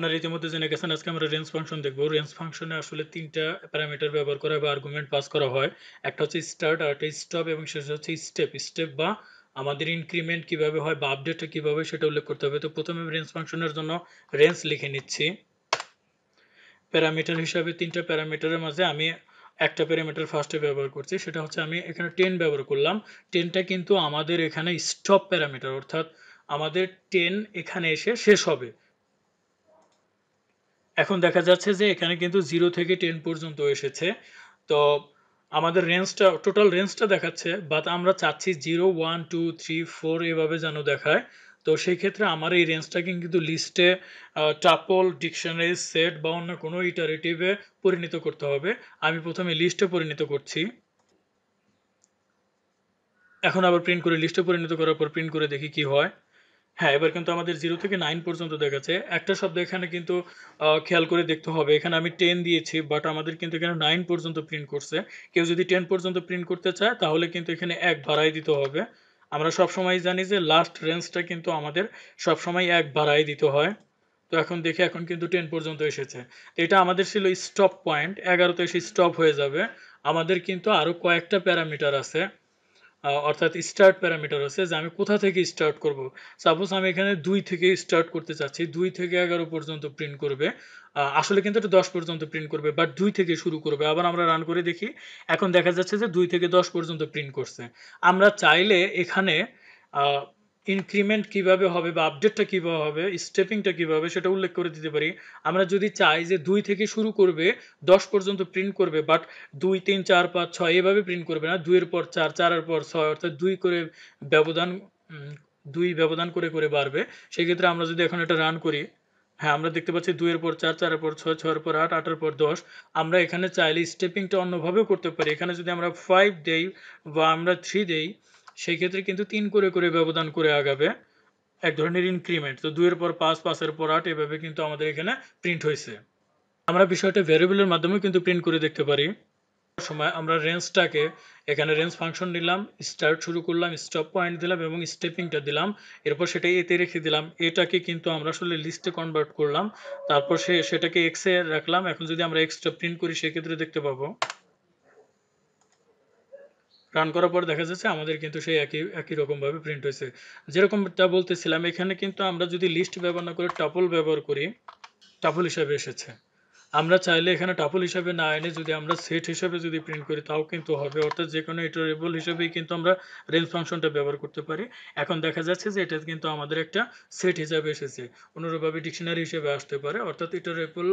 আপনারা ইতিমধ্যে জেনে গেছেন আজকে আমরা রেঞ্জ ফাংশন দেখবো রেঞ্জ ফাংশনে আসলে তিনটা প্যারামিটার ব্যবহার করা বা আর্গুমেন্ট পাস করা হয় একটা হচ্ছে স্টার্ট আর একটা স্টপ এবং শেষ হচ্ছে স্টেপ স্টেপ বা আমাদের ইনক্রিমেন্ট কিভাবে হয় বা আপডেটটা কিভাবে সেটা উল্লেখ করতে হবে তো প্রথমে রেঞ্জ ফাংশনের জন্য রেঞ্জ লিখে নিচ্ছি প্যারামিটার হিসাবে তিনটা প্যারামিটারের মাঝে আমি একটা প্যারামিটার ফার্স্টে ব্যবহার করছি সেটা হচ্ছে আমি এখানে টেন ব্যবহার করলাম টেনটা কিন্তু আমাদের এখানে স্টপ প্যারামিটার অর্থাৎ আমাদের টেন এখানে এসে শেষ হবে এখন দেখা যাচ্ছে যে এখানে কিন্তু জিরো থেকে টেন পর্যন্ত এসেছে তো আমাদের রেঞ্জটা টোটাল রেঞ্জটা দেখাচ্ছে বাট আমরা চাচ্ছি zero one two three four এভাবে যেন দেখায় তো সেই ক্ষেত্রে আমার এই রেঞ্জটা কিন্তু লিস্টে টাপল ডিকশনারি সেট বা অন্য কোনো ইটারেটিভে পরিণত করতে হবে আমি প্রথমে লিস্টে পরিণত করছি এখন আবার প্রিন্ট করে লিস্টে পরিণত করার পর প্রিন্ট করে দেখি কি হয় হ্যাঁ এবার কিন্তু আমাদের জিরো থেকে নাইন পর্যন্ত দেখাচ্ছে একটা শব্দ এখানে কিন্তু খেয়াল করে দেখতে হবে এখানে আমি টেন দিয়েছি বাট আমাদের কিন্তু এখানে নাইন পর্যন্ত প্রিন্ট করছে কেউ যদি টেন পর্যন্ত প্রিন্ট করতে চায় তাহলে কিন্তু এখানে এক বাড়াই দিতে হবে আমরা সবসময় জানি যে লাস্ট রেঞ্জটা কিন্তু আমাদের সবসময় এক বাড়াই দিতে হয় তো এখন দেখি এখন কিন্তু টেন পর্যন্ত এসেছে এটা আমাদের ছিল স্টপ পয়েন্ট এগারোতে এসে স্টপ হয়ে যাবে আমাদের কিন্তু আরও কয়েকটা প্যারামিটার আছে অর্থাৎ স্টার্ট প্যারামিটার আছে যে আমি কোথা থেকে স্টার্ট করব সাপোজ আমি এখানে দুই থেকে স্টার্ট করতে চাচ্ছি দুই থেকে এগারো পর্যন্ত প্রিন্ট করবে আসলে কিন্তু এটা দশ পর্যন্ত প্রিন্ট করবে বাট দুই থেকে শুরু করবে আবার আমরা রান করে দেখি এখন দেখা যাচ্ছে যে দুই থেকে দশ পর্যন্ত প্রিন্ট করছে আমরা চাইলে এখানে ইনক্রিমেন্ট কিভাবে হবে বা আপডেটটা কিভাবে হবে স্টেপিংটা কিভাবে সেটা উল্লেখ করে দিতে পারি আমরা যদি চাই যে দুই থেকে শুরু করবে দশ পর্যন্ত প্রিন্ট করবে বাট দুই তিন চার পাঁচ ছয় এভাবে প্রিন্ট করবে না দুইয়ের পর চার চারের পর ছয় অর্থাৎ দুই করে ব্যবধান দুই ব্যবধান করে করে বাড়বে সেক্ষেত্রে আমরা যদি এখন এটা রান করি হ্যাঁ আমরা দেখতে পাচ্ছি দুইয়ের পর চার চারের পর ছয় ছয়ের পর আট আটের পর দশ আমরা এখানে চাইলে স্টেপিংটা অন্যভাবেও করতে পারি এখানে যদি আমরা ফাইভ দেই বা আমরা থ্রি দেই সেই ক্ষেত্রে কিন্তু তিন করে করে ব্যবধান করে আগাবে এক ধরনের ইনক্রিমেন্ট তো দুইয়ের পর পাঁচ পাঁচের পর আট এভাবে কিন্তু আমাদের এখানে প্রিন্ট হয়েছে আমরা বিষয়টা ভ্যারিয়েবলের মাধ্যমে কিন্তু প্রিন্ট করে দেখতে পারি সময় আমরা রেঞ্জটাকে এখানে রেঞ্জ ফাংশন নিলাম স্টার্ট শুরু করলাম স্টপ পয়েন্ট দিলাম এবং স্টেপিংটা দিলাম এরপর সেটা এতে রেখে দিলাম এটাকে কিন্তু আমরা আসলে লিস্টে কনভার্ট করলাম তারপর সে সেটাকে এক্সে রাখলাম এখন যদি আমরা এক্সটা প্রিন্ট করি সেক্ষেত্রে দেখতে পাবো রান করার পর দেখা যাচ্ছে আমাদের কিন্তু সেই একই একই রকমভাবে প্রিন্ট হয়েছে যেরকমটা বলতেছিলাম এখানে কিন্তু আমরা যদি লিস্ট ব্যবহার না করে টাপল ব্যবহার করি টাপল হিসাবে এসেছে আমরা চাইলে এখানে টাপল হিসাবে না এনে যদি আমরা সেট হিসাবে যদি প্রিন্ট করি তাও কিন্তু হবে অর্থাৎ যে কোনো ইটারেবল হিসাবেই কিন্তু আমরা রেঞ্জ ফাংশনটা ব্যবহার করতে পারি এখন দেখা যাচ্ছে যে এটা কিন্তু আমাদের একটা সেট হিসাবে এসেছে অনুরূপভাবে ডিকশনারি হিসেবে আসতে পারে অর্থাৎ ইটারেবল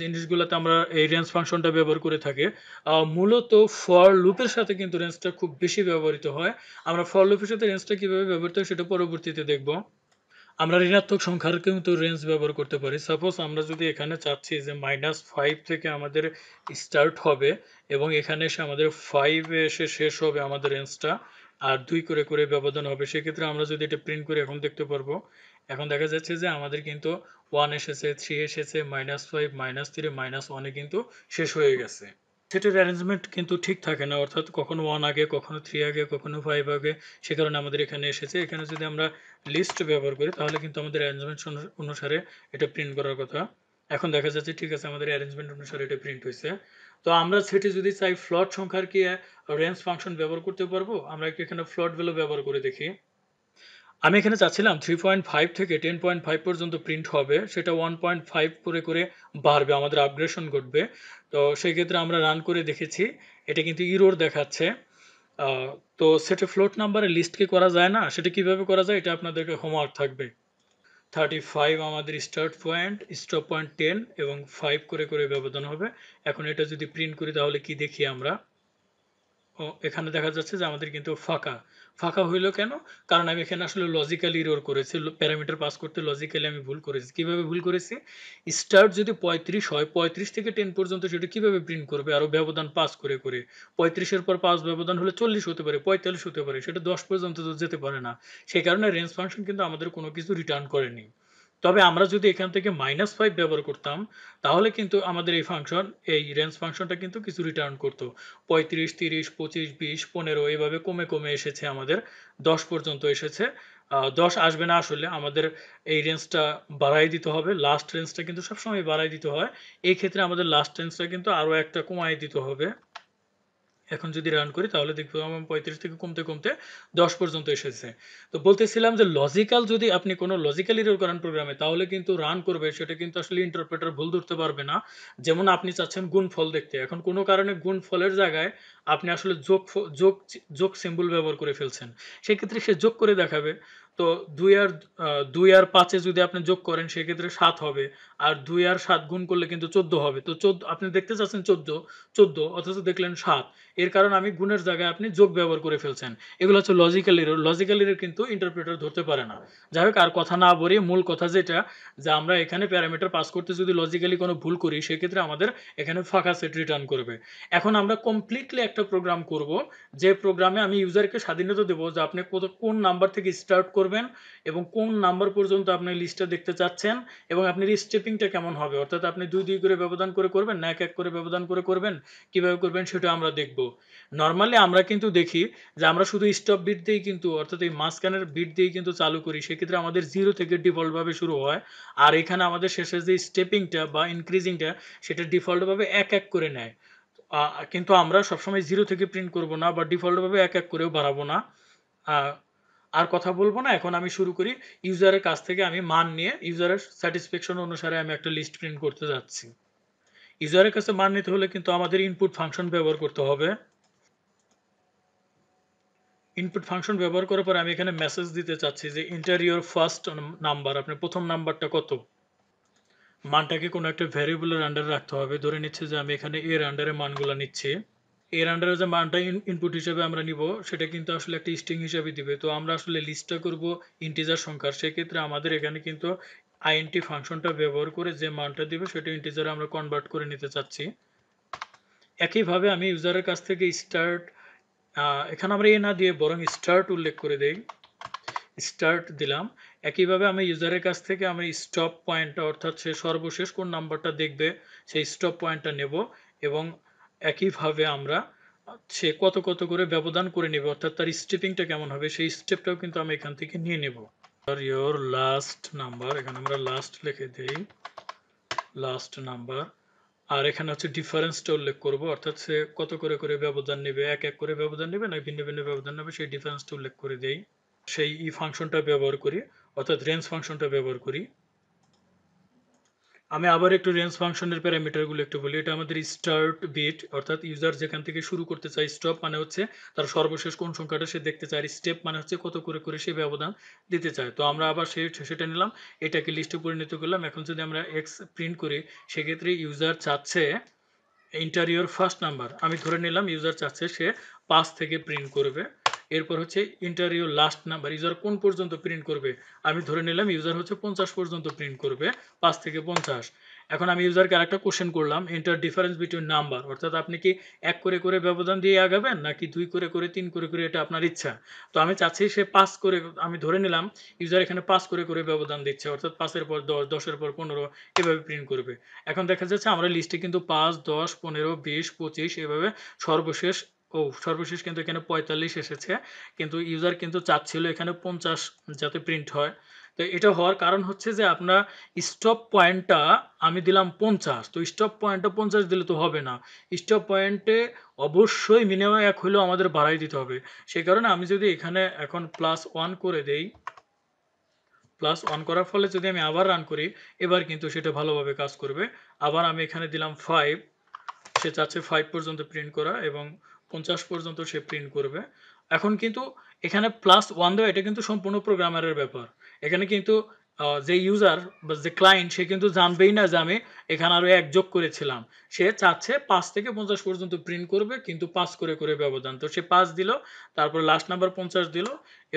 জিনিসগুলোতে আমরা এই রেঞ্জ ফাংশনটা ব্যবহার করে থাকি মূলত ফর লুপের সাথে কিন্তু রেঞ্জটা খুব বেশি ব্যবহৃত হয় আমরা ফর লুপের সাথে রেঞ্জটা কীভাবে ব্যবহৃত হয় সেটা পরবর্তীতে দেখব আমরা ঋণাত্মক সংখ্যার কিন্তু রেঞ্জ ব্যবহার করতে পারি সাপোজ আমরা যদি এখানে চাচ্ছি যে মাইনাস ফাইভ থেকে আমাদের স্টার্ট হবে এবং এখানে এসে আমাদের ফাইভে এসে শেষ হবে আমাদের রেঞ্জটা আর দুই করে করে ব্যবধান হবে সেক্ষেত্রে আমরা যদি এটা প্রিন্ট করে এখন দেখতে পারবো এখন দেখা যাচ্ছে যে আমাদের কিন্তু ওয়ান এসেছে থ্রি এসেছে minus five minus three minus ওয়ানে কিন্তু শেষ হয়ে গেছে সেটের অ্যারেঞ্জমেন্ট কিন্তু ঠিক থাকে না অর্থাৎ কখনো ওয়ান আগে কখনো থ্রি আগে কখনো ফাইভ আগে সে কারণে আমাদের এখানে এসেছে এখানে যদি আমরা লিস্ট ব্যবহার করি তাহলে কিন্তু আমাদের অ্যারেঞ্জমেন্ট অনুসারে এটা প্রিন্ট করার কথা এখন দেখা যাচ্ছে ঠিক আছে আমাদের অ্যারেঞ্জমেন্ট অনুসারে এটা প্রিন্ট হয়েছে তো আমরা সেটি যদি চাই ফ্লট সংখ্যার কি রেঞ্জ ফাংশন ব্যবহার করতে পারবো আমরা এখানে ফ্লট ভ্যালু ব্যবহার করে দেখি আমি এখানে চাচ্ছিলাম থ্রি পয়েন্ট ফাইভ থেকে টেন পয়েন্ট ফাইভ পর্যন্ত প্রিন্ট হবে সেটা ওয়ান পয়েন্ট ফাইভ করে করে বাড়বে আমাদের আপগ্রেশন ঘটবে তো সেই ক্ষেত্রে আমরা রান করে দেখেছি এটা কিন্তু ইরোর দেখাচ্ছে তো সেটা ফ্লোট নাম্বারের লিস্টকে করা যায় না সেটা কিভাবে করা যায় এটা আপনাদেরকে হোমওয়ার্ক থাকবে থার্টি ফাইভ আমাদের start point stop point ten এবং ফাইভ করে করে ব্যবধান হবে এখন এটা যদি প্রিন্ট করি তাহলে কি দেখি আমরা ও এখানে দেখা যাচ্ছে যে আমাদের কিন্তু ফাঁকা ফাঁকা হইলো কেন কারণ আমি এখানে আসলে লজিক্যালি ইরোর করেছি প্যারামিটার পাস করতে লজিক্যালি আমি ভুল করেছি কিভাবে ভুল করেছি স্টার্ট যদি পঁয়ত্রিশ হয় পঁয়ত্রিশ থেকে টেন পর্যন্ত সেটা কিভাবে প্রিন্ট করবে আরও ব্যবধান পাস করে করে পঁয়ত্রিশের পর পাঁচ ব্যবধান হলে চল্লিশ হতে পারে পঁয়তাল্লিশ হতে পারে সেটা দশ পর্যন্ত তো যেতে পারে না সেই কারণে রেঞ্জ ফাংশন কিন্তু আমাদের কোনো কিছু রিটার্ন করেনি তবে আমরা যদি এখান থেকে মাইনাস ফাইভ ব্যবহার করতাম তাহলে কিন্তু আমাদের এই ফাংশন এই রেঞ্জ ফাংশনটা কিন্তু কিছু রিটার্ন করতো পঁয়ত্রিশ তিরিশ পঁচিশ বিশ পনেরো এভাবে কমে কমে এসেছে আমাদের দশ পর্যন্ত এসেছে দশ আসবে না আসলে আমাদের এই রেঞ্জটা বাড়াই দিতে হবে লাস্ট রেঞ্জটা কিন্তু সবসময় বাড়াই দিতে হয় এই ক্ষেত্রে আমাদের লাস্ট রেঞ্জটা কিন্তু আরও একটা কমাই দিতে হবে এখন যদি রান করি তাহলে দেখবো আমার পঁয়ত্রিশ থেকে কমতে কমতে দশ পর্যন্ত এসেছে তো বলতেছিলাম যে লজিক্যাল যদি আপনি কোনো লজিক্যাল ইরর করেন প্রোগ্রামে তাহলে কিন্তু রান করবে সেটা কিন্তু আসলে ইন্টারপ্রেটার ভুল ধরতে পারবে না যেমন আপনি চাচ্ছেন গুণ ফল দেখতে এখন কোনো কারণে গুণফলের জায়গায় আপনি আসলে যোগ যোগ যোগ সিম্বল ব্যবহার করে ফেলছেন সেক্ষেত্রে সে যোগ করে দেখাবে তো দুই আর দুই আর পাঁচে যদি আপনি যোগ করেন সেক্ষেত্রে সাত হবে আর দুই আর সাত গুণ করলে কিন্তু চোদ্দ হবে তো চোদ্দ আপনি দেখতে চাচ্ছেন চোদ্দ চোদ্দ অথচ দেখলেন সাত এর কারণ আমি গুণের জায়গায় আপনি যোগ ব্যবহার করে ফেলছেন এগুলো হচ্ছে লজিক্যাল এরর লজিক্যাল এরর কিন্তু ইন্টারপ্রেটার ধরতে পারে না যাই হোক আর কথা না বলি মূল কথা যেটা যে আমরা এখানে প্যারামিটার পাস করতে যদি লজিক্যালি কোনো ভুল করি সেক্ষেত্রে আমাদের এখানে ফাঁকা সেট রিটার্ন করবে এখন আমরা কমপ্লিটলি একটা প্রোগ্রাম করব যে প্রোগ্রামে আমি ইউজারকে স্বাধীনতা দেবো যে আপনি কত কোন নাম্বার থেকে স্টার্ট করবেন এবং কোন নাম্বার পর্যন্ত আপনি লিস্টটা দেখতে চাচ্ছেন এবং আপনি লিস্টে শেপিংটা কেমন হবে অর্থাৎ আপনি দুই দুই করে ব্যবধান করে করবেন না এক এক করে ব্যবধান করে করবেন কিভাবে করবেন সেটা আমরা দেখব নর্মালি আমরা কিন্তু দেখি যে আমরা শুধু স্টপ বিট দিয়েই কিন্তু অর্থাৎ এই মাঝখানের বিট দিয়েই কিন্তু চালু করি সেক্ষেত্রে আমাদের জিরো থেকে ডিফল্টভাবে শুরু হয় আর এখানে আমাদের শেষের যে স্টেপিংটা বা ইনক্রিজিংটা সেটা ডিফল্টভাবে এক এক করে নেয় কিন্তু আমরা সবসময় জিরো থেকে প্রিন্ট করব না বা ডিফল্টভাবে এক এক করেও বাড়াবো না আর কথা বলবো না এখন আমি শুরু করি ইউজারের কাছ থেকে আমি মান নিয়ে ইউজারের স্যাটিসফ্যাকশন অনুসারে আমি একটা লিস্ট প্রিন্ট করতে যাচ্ছি ইউজারের কাছে মান নিতে হলে কিন্তু আমাদের ইনপুট ফাংশন ব্যবহার করতে হবে ইনপুট ফাংশন ব্যবহার করার পর আমি এখানে মেসেজ দিতে চাচ্ছি যে ইন্টারিয়র ফার্স্ট নাম্বার আপনার প্রথম নাম্বারটা কত মানটাকে কোনো একটা ভ্যারিয়েবলের আন্ডারে রাখতে হবে ধরে নিচ্ছে যে আমি এখানে এর আন্ডারে মানগুলো নিচ্ছি এর আন্ডারে যে মানটা ইনপুট হিসেবে আমরা নিব সেটা কিন্তু আসলে একটা স্ট্রিং হিসেবে দিবে তো আমরা আসলে লিস্টটা করব ইন্টিজার সংখ্যার সেক্ষেত্রে আমাদের এখানে কিন্তু আইএনটি ফাংশনটা ব্যবহার করে যে মানটা দিবে সেটা ইন্টিজারে আমরা কনভার্ট করে নিতে চাচ্ছি একইভাবে আমি ইউজারের কাছ থেকে স্টার্ট এখানে আমরা এ না দিয়ে বরং স্টার্ট উল্লেখ করে দেই স্টার্ট দিলাম একইভাবে আমি ইউজারের কাছ থেকে আমি স্টপ পয়েন্টটা অর্থাৎ সে সর্বশেষ কোন নাম্বারটা দেখবে সেই স্টপ পয়েন্টটা নেব এবং একইভাবে আমরা সে কত কত করে ব্যবধান করে নেবে অর্থাৎ তার স্টেপিংটা কেমন হবে সেই স্টেপটাও কিন্তু আমি এখান থেকে নিয়ে নেব আর ইয়োর লাস্ট নাম্বার এখানে আমরা লাস্ট লিখে দিই লাস্ট নাম্বার আর এখানে হচ্ছে ডিফারেন্সটা উল্লেখ করব অর্থাৎ সে কত করে করে ব্যবধান নেবে এক এক করে ব্যবধান নেবে না ভিন্ন ভিন্ন ব্যবধান নেবে সেই ডিফারেন্সটা উল্লেখ করে দেই সেই ই ফাংশনটা ব্যবহার করি অর্থাৎ রেঞ্জ ফাংশনটা ব্যবহার করি আমি আবার একটু রেঞ্জ ফাংশনের প্যারামিটারগুলো একটু বলি এটা আমাদের স্টার্ট বিট অর্থাৎ ইউজার যেখান থেকে শুরু করতে চায় স্টপ মানে হচ্ছে তার সর্বশেষ কোন সংখ্যাটা সে দেখতে চায় স্টেপ মানে হচ্ছে কত করে করে সে ব্যবধান দিতে চায় তো আমরা আবার সেই সেটা নিলাম এটাকে লিস্টে পরিণত করলাম এখন যদি আমরা এক্স প্রিন্ট করি সেক্ষেত্রে ইউজার চাচ্ছে ইন্টারিওর ফার্স্ট নাম্বার আমি ধরে নিলাম ইউজার চাচ্ছে সে পাঁচ থেকে প্রিন্ট করবে এরপর হচ্ছে ইন্টারভিউ লাস্ট নাম্বার ইউজার কোন পর্যন্ত প্রিন্ট করবে আমি ধরে নিলাম ইউজার হচ্ছে পঞ্চাশ পর্যন্ত প্রিন্ট করবে পাঁচ থেকে পঞ্চাশ এখন আমি ইউজারকে আরেকটা কোশ্চেন করলাম এন্টার ডিফারেন্স বিটুইন নাম্বার অর্থাৎ আপনি কি এক করে করে ব্যবধান দিয়ে আগাবেন নাকি দুই করে করে তিন করে করে এটা আপনার ইচ্ছা তো আমি চাচ্ছি সে পাস করে আমি ধরে নিলাম ইউজার এখানে পাস করে করে ব্যবধান দিচ্ছে অর্থাৎ পাঁচের পর দশ দশের পর পনেরো এভাবে প্রিন্ট করবে এখন দেখা যাচ্ছে আমরা লিস্টে কিন্তু পাঁচ দশ পনেরো বিশ পঁচিশ এভাবে সর্বশেষ ও সর্বশেষ কিন্তু এখানে পঁয়তাল্লিশ এসেছে কিন্তু ইউজার কিন্তু চাচ্ছিল এখানে পঞ্চাশ যাতে প্রিন্ট হয় তো এটা হওয়ার কারণ হচ্ছে যে আপনার স্টপ পয়েন্টটা আমি দিলাম পঞ্চাশ তো স্টপ পয়েন্টটা পঞ্চাশ দিলে তো হবে না স্টপ পয়েন্টে অবশ্যই মিনিমাম এক হলেও আমাদের বাড়াই দিতে হবে সেই কারণে আমি যদি এখানে এখন প্লাস ওয়ান করে দেই প্লাস ওয়ান করার ফলে যদি আমি আবার রান করি এবার কিন্তু সেটা ভালোভাবে কাজ করবে আবার আমি এখানে দিলাম ফাইভ সে চাচ্ছে ফাইভ পর্যন্ত প্রিন্ট করা এবং পঞ্চাশ পর্যন্ত সে প্রিন্ট করবে এখন কিন্তু এখানে প্লাস ওয়ান দেওয়া এটা কিন্তু সম্পূর্ণ প্রোগ্রামারের ব্যাপার এখানে কিন্তু যে ইউজার বা যে ক্লায়েন্ট সে কিন্তু জানবেই না যে আমি এখানে আরও এক যোগ করেছিলাম সে চাচ্ছে পাঁচ থেকে পঞ্চাশ পর্যন্ত প্রিন্ট করবে কিন্তু পাঁচ করে করে ব্যবধান তো সে পাঁচ দিল তারপর লাস্ট নাম্বার পঞ্চাশ দিল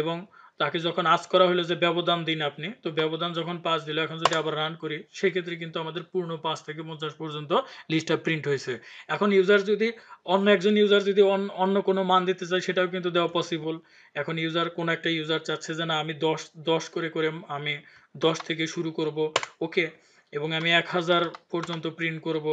এবং তাকে যখন আজ করা হলো যে ব্যবধান দিন আপনি তো ব্যবধান যখন পাঁচ দিল এখন যদি আবার রান করি সেক্ষেত্রে কিন্তু আমাদের পূর্ণ পাঁচ থেকে পঞ্চাশ পর্যন্ত লিস্টটা প্রিন্ট হয়েছে এখন ইউজার যদি অন্য একজন ইউজার যদি অন্য কোনো মান দিতে চায় সেটাও কিন্তু দেওয়া পসিবল এখন ইউজার কোনো একটা ইউজার চাচ্ছে যে না আমি দশ দশ করে করে আমি দশ থেকে শুরু করব ওকে এবং আমি এক হাজার পর্যন্ত প্রিন্ট করব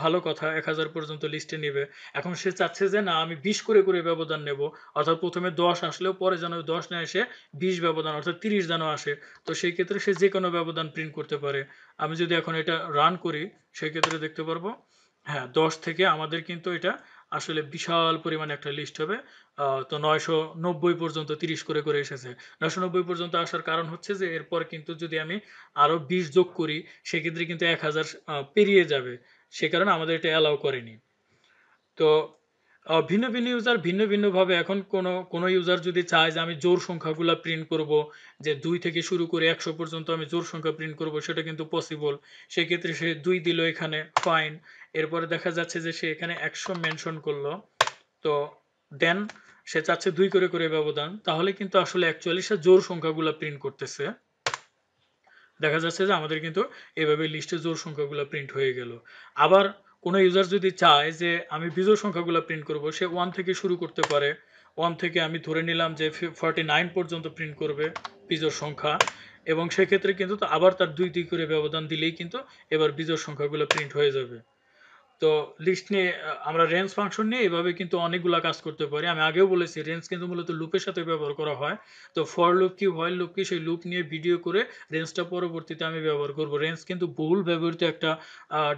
ভালো কথা এক হাজার পর্যন্ত লিস্টে নিবে এখন সে চাচ্ছে যে না আমি বিশ করে করে ব্যবধান নেব অর্থাৎ প্রথমে দশ আসলেও পরে যেন দশ না এসে বিশ ব্যবধান অর্থাৎ তিরিশ যেন আসে তো সেই ক্ষেত্রে সে যে কোনো ব্যবধান প্রিন্ট করতে পারে আমি যদি এখন এটা রান করি সেক্ষেত্রে দেখতে পারবো হ্যাঁ দশ থেকে আমাদের কিন্তু এটা আসলে বিশাল পরিমাণে একটা লিস্ট হবে তো নয়শো নব্বই পর্যন্ত তিরিশ করে করে এসেছে নয়শো নব্বই পর্যন্ত আসার কারণ হচ্ছে যে এরপর কিন্তু যদি আমি আরও বিশ যোগ করি সেক্ষেত্রে কিন্তু এক হাজার পেরিয়ে যাবে সে কারণে আমাদের এটা অ্যালাউ করেনি তো ভিন্ন ভিন্ন ইউজার ভিন্ন ভিন্নভাবে এখন কোনো কোনো ইউজার যদি চায় যে আমি জোর সংখ্যাগুলো প্রিন্ট করব যে দুই থেকে শুরু করে একশো পর্যন্ত আমি জোর সংখ্যা প্রিন্ট করব সেটা কিন্তু পসিবল সেক্ষেত্রে সে দুই দিল এখানে ফাইন এরপরে দেখা যাচ্ছে যে সে এখানে একশো মেনশন করলো তো দেন সে চাচ্ছে দুই করে করে ব্যবধান তাহলে কিন্তু আসলে অ্যাকচুয়ালি সে জোর সংখ্যাগুলো প্রিন্ট করতেছে দেখা যাচ্ছে যে আমাদের কিন্তু এভাবে লিস্টে জোর সংখ্যাগুলো প্রিন্ট হয়ে গেল আবার কোনো ইউজার যদি চায় যে আমি বিজোড় সংখ্যাগুলো প্রিন্ট করব সে ওয়ান থেকে শুরু করতে পারে ওয়ান থেকে আমি ধরে নিলাম যে ফর্টি নাইন পর্যন্ত প্রিন্ট করবে বিজোড় সংখ্যা এবং সেক্ষেত্রে কিন্তু আবার তার দুই দুই করে ব্যবধান দিলেই কিন্তু এবার বিজোড় সংখ্যাগুলো প্রিন্ট হয়ে যাবে তো লিস্ট নিয়ে আমরা রেঞ্জ ফাংশন নিয়ে এভাবে কিন্তু অনেকগুলো কাজ করতে পারি আমি আগেও বলেছি রেঞ্জ কিন্তু মূলত লুপের সাথে ব্যবহার করা হয় তো ফর লুপ কি হোয়াইল লুপ কি সেই লুপ নিয়ে ভিডিও করে রেঞ্জটা পরবর্তীতে আমি ব্যবহার করব রেঞ্জ কিন্তু বহুল ব্যবহৃত একটা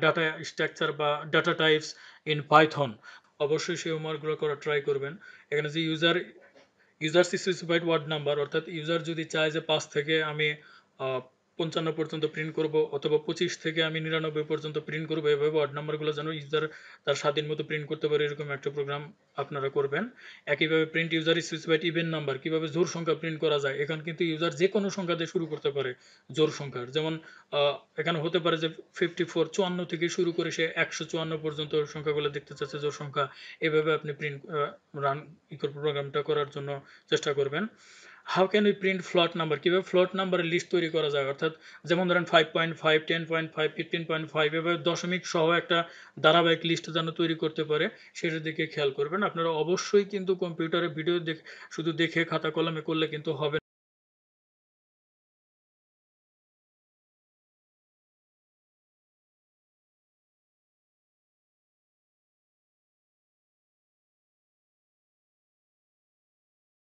ডাটা স্ট্রাকচার বা ডাটা টাইপস ইন পাইথন অবশ্যই সেই গুলো করা ট্রাই করবেন এখানে যে user user specified odd number অর্থাৎ ইউজার যদি চায় যে পাঁচ থেকে আমি পঞ্চান্ন পর্যন্ত প্রিন্ট করব অথবা পঁচিশ থেকে আমি নিরানব্বই পর্যন্ত প্রিন্ট করব এভাবে অড নাম্বারগুলো যেন ইউজার তার স্বাধীন মতো প্রিন্ট করতে পারে এরকম একটা প্রোগ্রাম আপনারা করবেন একইভাবে print user specified even number কিভাবে জোর সংখ্যা প্রিন্ট করা যায় এখানে কিন্তু ইউজার যে কোনো সংখ্যা দিয়ে শুরু করতে পারে জোর সংখ্যার যেমন এখানে হতে পারে যে ফিফটি ফোর চুয়ান্ন থেকে শুরু করে সে একশো চুয়ান্ন পর্যন্ত সংখ্যাগুলো দেখতে চাচ্ছে জোর সংখ্যা এভাবে আপনি প্রিন্ট রান প্রোগ্রামটা করার জন্য চেষ্টা করবেন how can we print float number কীভাবে ফ্লট নাম্বারের লিস্ট তৈরি করা যায় অর্থাৎ যেমন ধরেন five point five ten point five fifteen point five এভাবে দশমিক সহ একটা ধারাবাহিক লিস্ট যেন তৈরি করতে পারে সেটার দিকে খেয়াল করবেন আপনারা অবশ্যই কিন্তু কম্পিউটারে ভিডিও দেখে শুধু দেখে খাতা কলমে করলে কিন্তু হবে